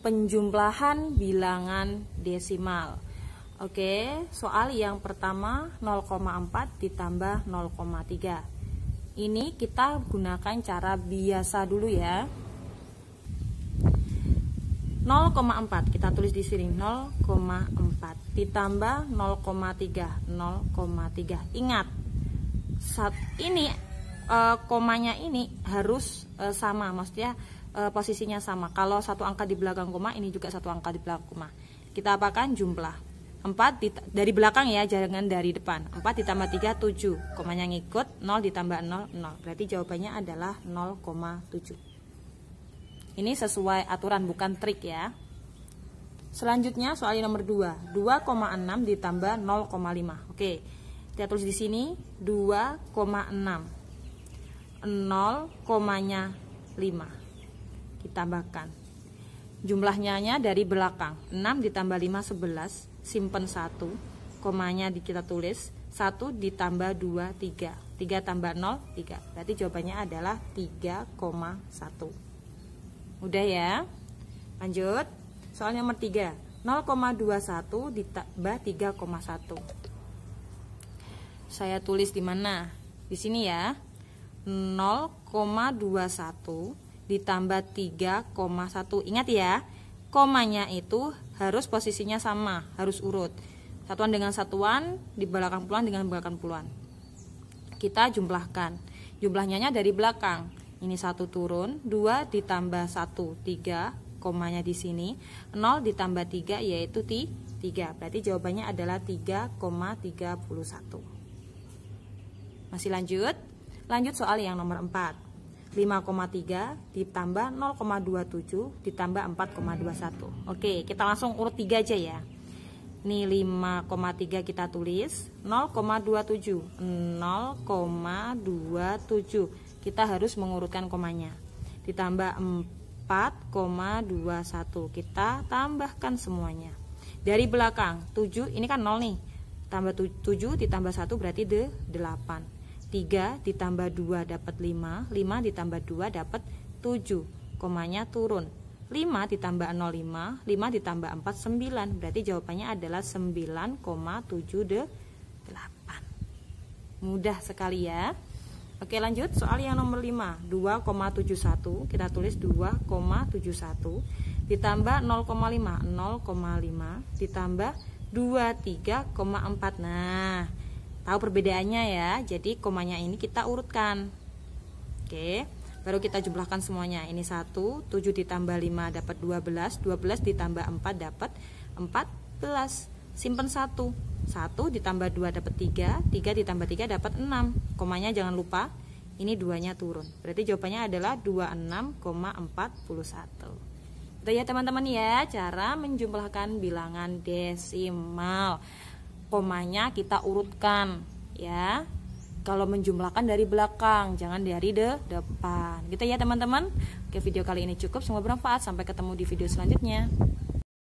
penjumlahan bilangan desimal. Oke, soal yang pertama 0,4 ditambah 0,3. Ini kita gunakan cara biasa dulu ya. 0,4 kita tulis di sini 0,4 ditambah 0,3 0,3 ingat saat ini e, komanya ini harus e, sama maksudnya e, posisinya sama. Kalau satu angka di belakang koma, ini juga satu angka di belakang koma. Kita apakan jumlah. 4 di, dari belakang ya, jangan dari depan. 4 ditambah 3, 7. Komanya ngikut, 0 ditambah 0, 0. Berarti jawabannya adalah 0,7. Ini sesuai aturan, bukan trik ya. Selanjutnya soal nomor 2. 2,6 ditambah 0,5. Oke. Kita tulis di sini 2,6. 0, komanya 5 ditambahkan. Jumlahnya dari belakang, 6 ditambah 5, 11, simpen 1, komanya kita tulis, 1 ditambah 2, 3, 3 tambah 0, 3. Berarti jawabannya adalah 3,1. Udah ya? Lanjut. Soal nomor 3, 0,21 ditambah 3,1. Saya tulis di mana? Di sini ya. 0,21 ditambah 3,1 ingat ya komanya itu harus posisinya sama harus urut satuan dengan satuan di belakang puluhan dengan belakang puluhan kita jumlahkan jumlahnya dari belakang ini satu turun 2 ditambah 1 3 komanya di sini 0 ditambah 3 yaitu t 3 berarti jawabannya adalah 3,31 masih lanjut lanjut soal yang nomor 4 5,3 ditambah 0,27 ditambah 4,21 Oke kita langsung urut 3 aja ya Ini 5,3 kita tulis 0,27 0,27 Kita harus mengurutkan komanya Ditambah 4,21 Kita tambahkan semuanya Dari belakang 7 ini kan 0 nih Tambah 7 ditambah 1 berarti 8 3 ditambah 2 dapat 5, 5 ditambah 2 dapat 7, komanya turun. 5 ditambah 0, 5, 5 ditambah 4, 9, berarti jawabannya adalah 9,78. Mudah sekali ya. Oke lanjut, soal yang nomor 5, 2,71, kita tulis 2,71, ditambah 0,5, 0,5, ditambah 23,4. Nah, Tahu perbedaannya ya. Jadi komanya ini kita urutkan. Oke. Baru kita jumlahkan semuanya. Ini 1, 7 ditambah 5 dapat 12, 12 ditambah 4 dapat 14. Simpen 1. 1 ditambah 2 dapat 3, 3 ditambah 3 dapat 6. Komanya jangan lupa ini duanya turun. Berarti jawabannya adalah 26,41. Itu ya teman-teman ya cara menjumlahkan bilangan desimal komanya kita urutkan ya kalau menjumlahkan dari belakang jangan dari de depan gitu ya teman-teman oke video kali ini cukup semoga bermanfaat sampai ketemu di video selanjutnya